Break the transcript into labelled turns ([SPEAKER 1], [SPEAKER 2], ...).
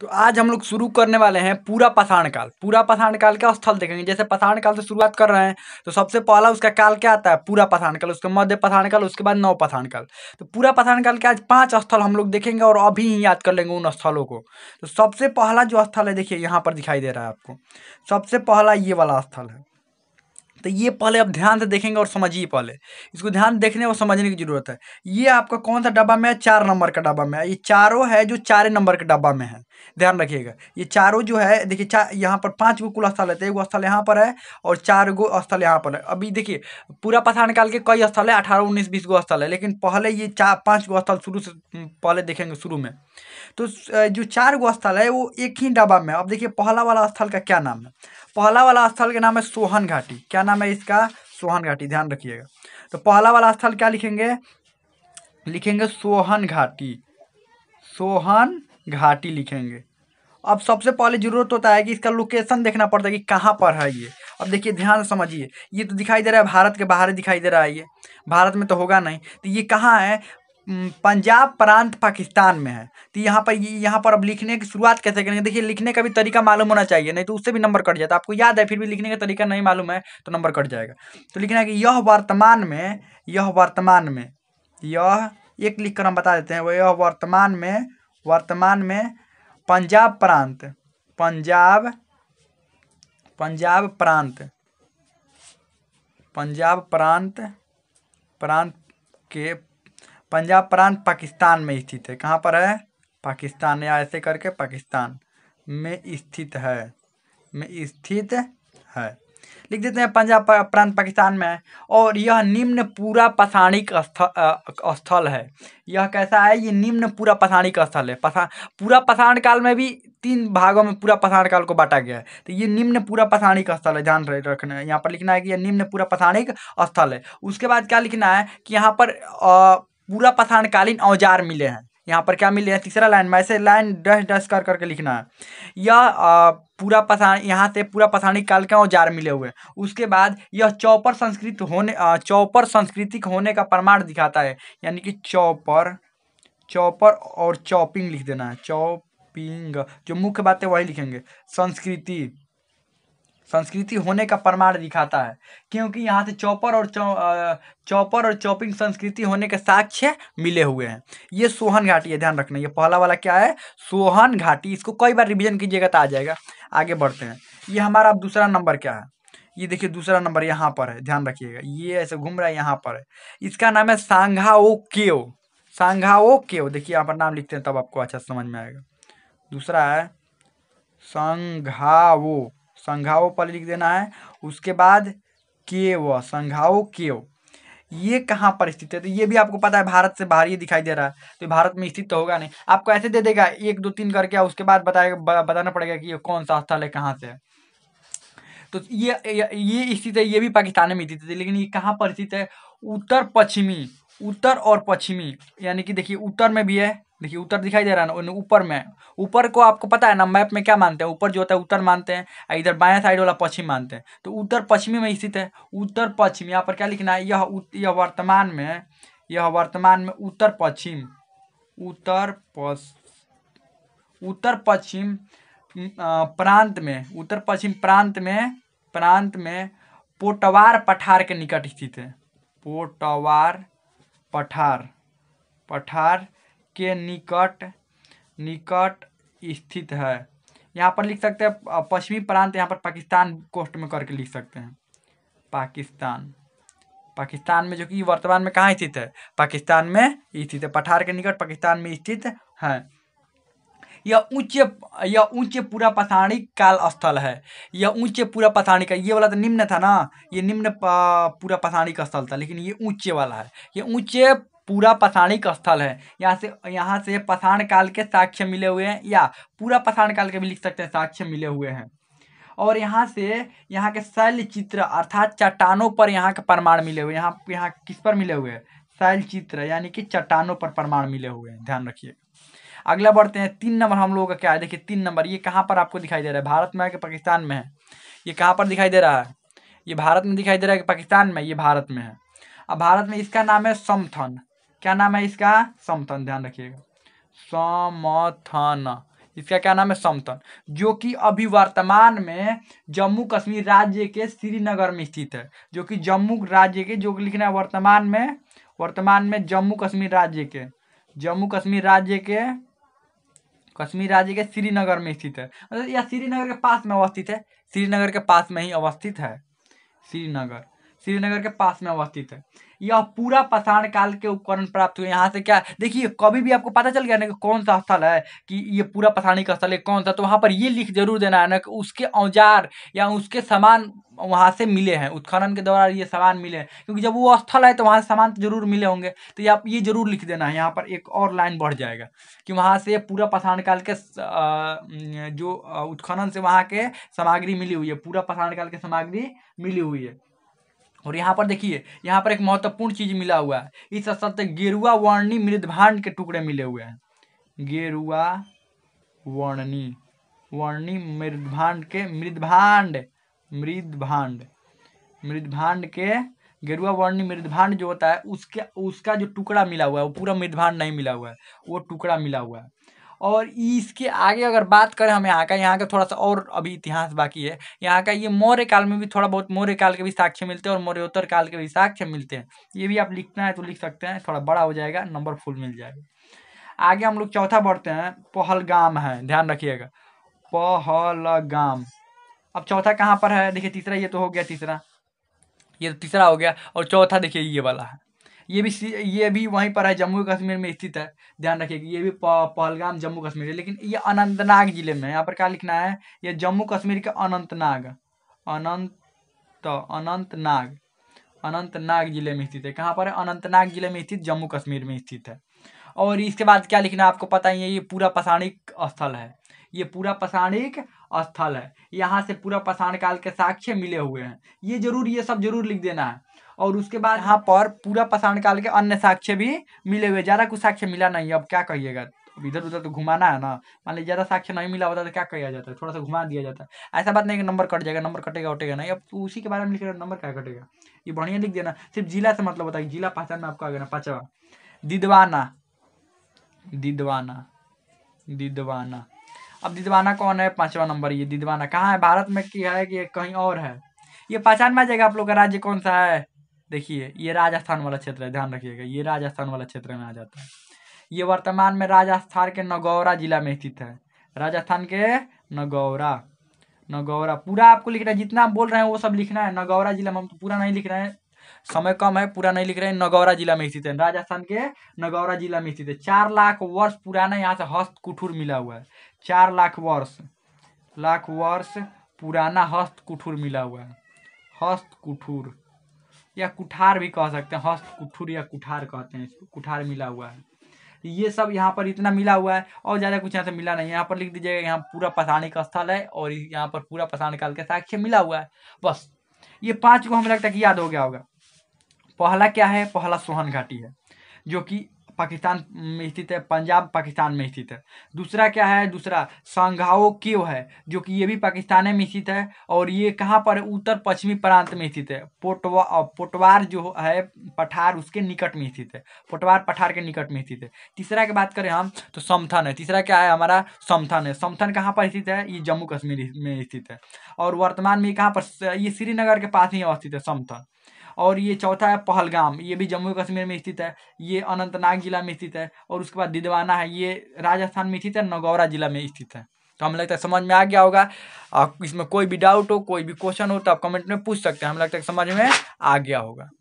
[SPEAKER 1] तो आज हम लोग शुरू करने वाले हैं पूरा पाषाण काल पूरा पाषाण काल का स्थल देखेंगे जैसे पाषाण काल से शुरुआत कर रहे हैं तो सबसे पहला उसका काल क्या आता है पूरा पाषाण काल उसके मध्य पाषाण काल उसके बाद नौ पाषाण काल तो पूरा पाषाण काल के आज पांच स्थल हम लोग देखेंगे और अभी ही याद कर लेंगे उन स्थलों को तो सबसे पहला जो स्थल है देखिए यहाँ पर दिखाई दे रहा है आपको सबसे पहला ये वाला स्थल है तो ये पहले आप ध्यान से देखेंगे और समझिए पहले इसको ध्यान देखने और समझने की ज़रूरत है ये आपका कौन सा डब्बा में है चार नंबर का डब्बा में है ये चारों है जो चार नंबर के डब्बा में है ध्यान रखिएगा ये चारों जो है देखिए चार यहाँ पर पाँच गो कुल स्थल है तो एक स्थल यहाँ पर है और चार गो स्थल यहाँ पर है अभी देखिए पूरा पता निकाल के कई स्थल है अठारह उन्नीस बीस गो स्थल है लेकिन पहले ये चार पाँच गो स्थल शुरू से पहले देखेंगे शुरू में तो जो चार गो स्थल है वो एक ही डब्बा में अब देखिए पहला वाला स्थल का क्या नाम है पहला वाला स्थल का नाम है सोहन घाटी क्या नाम है इसका सोहन घाटी ध्यान रखिएगा तो पहला वाला स्थल क्या लिखेंगे लिखेंगे सोहन घाटी सोहन घाटी लिखेंगे अब सबसे पहले ज़रूरत होता है कि इसका लोकेशन देखना पड़ता है कि कहाँ पर है ये अब देखिए ध्यान से समझिए ये तो दिखाई दे रहा है भारत के बाहर दिखाई दे रहा है ये भारत में तो होगा नहीं तो ये कहाँ है पंजाब प्रांत पाकिस्तान में है तो यहाँ पर यहाँ पर अब लिखने की शुरुआत कैसे करेंगे देखिए लिखने का भी तरीका मालूम होना चाहिए नहीं तो उससे भी नंबर कट जाता आपको याद है फिर भी लिखने का तरीका नहीं मालूम है तो नंबर कट जाएगा तो लिखना है कि यह वर्तमान में यह वर्तमान में यह एक लिख कर हम बता देते हैं वह यह वर्तमान में वर्तमान में पंजाब प्रांत पंजाब पंजाब प्रांत पंजाब प्रांत प्रांत के पंजाब प्रांत पाकिस्तान में स्थित है कहाँ पर है पाकिस्तान या ऐसे करके पाकिस्तान में स्थित है में स्थित है लिख देते हैं पंजाब प्रांत पाकिस्तान में है और यह निम्न पूरा पसाणिक स्थल स्थल है यह कैसा है ये निम्न पूरा पसाणिक स्थल है पसा पूरा पसाण काल में भी तीन भागों में पूरा पसाण काल को बांटा गया है तो ये निम्न पूरा पसाणिक स्थल है ध्यान रखना है यहाँ पर लिखना है कि यह निम्न पूरा पसाणिक स्थल है उसके बाद क्या लिखना है कि यहाँ पर आ, पूरा पठानकालीन औजार मिले हैं यहाँ पर क्या मिले हैं तीसरा लाइन में ऐसे लाइन डस डस कर करके लिखना है यह पूरा पठान यहाँ से पूरा पठानी काल के औजार मिले हुए उसके बाद यह चौपर संस्कृत होने चौपर संस्कृतिक होने का प्रमाण दिखाता है यानी कि चौपर चौपर और चौपिंग लिख देना है चौपिंग जो मुख्य बात है वही लिखेंगे संस्कृति संस्कृति होने का प्रमाण दिखाता है क्योंकि यहाँ से चौपर और चौपर और चौपिंग संस्कृति होने के साक्ष्य मिले हुए हैं ये सोहन घाटी है ध्यान रखना ये पहला वाला क्या है सोहन घाटी इसको कई बार रिविजन कीजिएगा तो आ जाएगा आगे बढ़ते हैं ये हमारा अब दूसरा नंबर क्या है ये देखिए दूसरा नंबर यहाँ पर है ध्यान रखिएगा ये ऐसे घूम रहा है यहाँ पर है इसका नाम है सांघाओ केव सांघाओ केव देखिए यहाँ पर नाम लिखते हैं तब आपको अच्छा समझ में आएगा दूसरा है संघाओ संघाओ पर लिख देना है उसके बाद केव संघाओ केव ये कहाँ पर स्थित है तो ये भी आपको पता है भारत से बाहर ये दिखाई दे रहा है तो भारत में स्थित तो होगा नहीं आपको ऐसे दे देगा एक दो तीन करके उसके बाद बताएगा बताना पड़ेगा कि ये कौन सा स्थल है कहाँ से है तो ये ये स्थित है ये भी पाकिस्तान में स्थित है लेकिन ये कहाँ पर स्थित है उत्तर पश्चिमी उत्तर और पश्चिमी यानी कि देखिए उत्तर में भी है देखिए उत्तर दिखाई दे रहा है ना ऊपर में ऊपर को आपको पता है ना मैप में क्या मानते हैं ऊपर जो होता है उत्तर मानते हैं इधर बाया साइड वाला पश्चिम मानते हैं तो उत्तर पश्चिमी में स्थित है उत्तर पश्चिम यहाँ पर क्या लिखना है यह यह वर्तमान में यह वर्तमान में उत्तर पश्चिम उत्तर पश्चिम उत्तर पश्चिम प्रांत में उत्तर पश्चिम प्रांत में प्रांत में पोटवार पठार के निकट स्थित है पोटवार पठार पठार के निकट निकट स्थित है यहाँ पर लिख सकते हैं पश्चिमी प्रांत यहाँ पर पाकिस्तान कोस्ट में करके लिख सकते हैं पाकिस्तान पाकिस्तान में जो कि वर्तमान में कहाँ स्थित है पाकिस्तान में स्थित है पठार के निकट पाकिस्तान में स्थित है यह उच्च यह ऊंचे पूरा पथाणी काल स्थल है यह ऊंचे पूरा पथाणी का ये वाला तो निम्न था ना ये निम्न पूरा पथाणी का स्थल था लेकिन ये ऊंचे वाला है ये ऊंचे पूरा पषाणिक स्थल है यहाँ से यहाँ से पषाण काल के साक्ष्य मिले हुए हैं या पूरा पषाण काल के भी लिख सकते हैं साक्ष्य मिले हुए हैं और यहाँ से यहाँ के शैल चित्र अर्थात चट्टानों पर यहाँ के प्रमाण मिले हुए यहाँ यहाँ किस पर मिले हुए हैं शैल चित्र यानी कि चट्टानों पर प्रमाण मिले हुए हैं ध्यान रखिएगा अगला बढ़ते हैं तीन नंबर हम लोगों का क्या है देखिए तीन नंबर ये कहाँ पर आपको दिखाई दे रहा है भारत में है कि पाकिस्तान में है ये कहाँ पर दिखाई दे रहा है ये भारत में दिखाई दे रहा है कि पाकिस्तान में ये भारत में है अब भारत में इसका नाम है समथन क्या नाम है इसका समतन ध्यान रखिएगा समथन इसका क्या नाम है समतन जो कि अभी वर्तमान में जम्मू कश्मीर राज्य के श्रीनगर में स्थित है जो कि जम्मू राज्य के जो लिखना है वर्तमान में वर्तमान में जम्मू कश्मीर राज्य के जम्मू कश्मीर राज्य के कश्मीर राज्य के श्रीनगर में स्थित है मतलब यह श्रीनगर के पास में अवस्थित है श्रीनगर के पास में ही अवस्थित है श्रीनगर श्रीनगर के पास में अवस्थित है यह पूरा पाषाण काल के उपकरण प्राप्त हुए यहाँ से क्या देखिए कभी भी आपको पता चल गया ना कि कौन सा स्थल है कि ये पूरा पसाणिक स्थल है कौन सा तो वहाँ पर ये लिख जरूर देना है ना कि उसके औजार या उसके सामान वहाँ से मिले हैं उत्खनन के दौरान ये सामान मिले हैं क्योंकि जब वो स्थल है तो वहाँ से सामान तो जरूर मिले होंगे तो आप ये जरूर लिख देना है यहाँ पर एक और लाइन बढ़ जाएगा कि वहाँ से पूरा पाषाण काल के जो उत्खनन से वहाँ के सामग्री मिली हुई है पूरा पाषाण काल के सामग्री मिली हुई है और यहाँ पर देखिए यहाँ पर एक महत्वपूर्ण चीज मिला हुआ है इस स्थल से गेरुआ वर्णी मृदभांड के टुकड़े मिले हुए हैं गेरुआ वर्णी वर्णी मृदभांड के मृदभांड मृदभांड मृदभांड के गेरुआ वर्णी मृदभांड जो होता है उसके उसका जो टुकड़ा मिला हुआ है वो पूरा मृदभांड नहीं मिला हुआ है वो टुकड़ा मिला हुआ है और इसके आगे अगर बात करें हम यहाँ का यहाँ का थोड़ा सा और अभी इतिहास बाकी है यहाँ का ये मौर्य काल में भी थोड़ा बहुत मौर्य काल के भी साक्ष्य मिलते हैं और मौर्योत्तर काल के भी साक्ष्य मिलते हैं ये भी आप लिखना है तो लिख सकते हैं थोड़ा बड़ा हो जाएगा नंबर फुल मिल जाएगा आगे हम लोग चौथा बढ़ते हैं पहलगाम है ध्यान रखिएगा पहलगाम अब चौथा कहाँ पर है देखिए तीसरा ये तो हो गया तीसरा ये तो तीसरा हो गया और चौथा देखिए ये वाला है ये भी ये भी वहीं पर है जम्मू कश्मीर में स्थित है ध्यान रखिएगा ये भी पहलगाम जम्मू कश्मीर है लेकिन ये अनंतनाग जिले में है यहाँ पर क्या लिखना है ये जम्मू कश्मीर के अनंतनाग अनंत अनंतनाग अनंतनाग जिले में स्थित है कहाँ पर है अनंतनाग जिले में स्थित जम्मू कश्मीर में स्थित है और इसके बाद क्या लिखना है आपको पता ही है ये पूरा पसाणिक स्थल है ये पूरा पसाणिक स्थल है यहाँ से पूरा पसाण काल के साक्ष्य मिले हुए हैं ये जरूर ये सब जरूर लिख देना है और उसके बाद यहाँ पर पूरा पाषाण काल के अन्य साक्ष्य भी मिले हुए ज़्यादा कुछ साक्ष्य मिला नहीं अब क्या कहिएगा इधर उधर तो घुमाना है ना मान लीजिए ज़्यादा साक्ष्य नहीं मिला होता तो क्या किया जाता है थोड़ा सा घुमा दिया जाता है ऐसा बात नहीं कि नंबर कट जाएगा नंबर कटेगा उटेगा नहीं अब उसी के बारे में लिख रहे नंबर क्या कटेगा ये बढ़िया लिख देना सिर्फ जिला से मतलब बताइए जिला पहचान में आपको आ गया ना पाचवा दिदवाना दिदवाना दिदवाना अब दिदवाना कौन है पाँचवा नंबर ये दिदवाना कहाँ है भारत में क्या है कि कहीं और है ये पहचान में आ जाएगा आप लोग का राज्य कौन सा है देखिए ये राजस्थान वाला क्षेत्र है ध्यान रखिएगा ये राजस्थान वाला क्षेत्र में आ जाता है ये वर्तमान में राजस्थान के नगौरा जिला में स्थित है राजस्थान के नगौरा नगौरा पूरा आपको लिखना है जितना आप बोल रहे हैं वो सब लिखना है नगौरा जिला में हम तो पूरा नहीं लिख रहे हैं समय कम है पूरा नहीं लिख रहे हैं नगौरा जिला में स्थित है राजस्थान के नगौरा जिला में स्थित है चार लाख वर्ष पुराना यहाँ से हस्त कुठुर मिला हुआ है चार लाख वर्ष लाख वर्ष पुराना हस्त कुठुर मिला हुआ है हस्त कुठुर या कुठार भी कह सकते हैं हस्त कुठुर या कुठार कहते हैं इसको कुठार मिला हुआ है ये सब यहाँ पर इतना मिला हुआ है और ज़्यादा कुछ यहाँ से मिला नहीं है यहाँ पर लिख दीजिएगा यहाँ पूरा पसाणिक स्थल है और यहाँ पर पूरा पसाण काल का साक्ष्य मिला हुआ है बस ये पाँच को हमें लगता है कि याद हो गया होगा पहला क्या है पहला सोहन घाटी है जो कि पाकिस्तान में स्थित है पंजाब पाकिस्तान में स्थित है दूसरा क्या है दूसरा सांघाओ केव है जो कि ये भी पाकिस्तान में स्थित है और ये कहाँ पर उत्तर पश्चिमी प्रांत में स्थित है पोटवा पोटवार जो है पठार उसके निकट में स्थित है पोटवार पठार के निकट में स्थित है तीसरा की बात करें हम तो समथन है तीसरा क्या है हमारा समथन है समथन कहाँ पर स्थित है ये जम्मू कश्मीर में स्थित है और वर्तमान में कहाँ पर ये श्रीनगर के पास ही अवस्थित है समथन और ये चौथा है पहलगाम ये भी जम्मू कश्मीर में स्थित है ये अनंतनाग जिला में स्थित है और उसके बाद दिदवाना है ये राजस्थान में स्थित है नगौरा जिला में स्थित है तो हमें लगता है समझ में आ गया होगा इसमें कोई भी डाउट हो कोई भी क्वेश्चन हो तो आप कमेंट में पूछ सकते हैं हमें लगता है समझ में आ गया होगा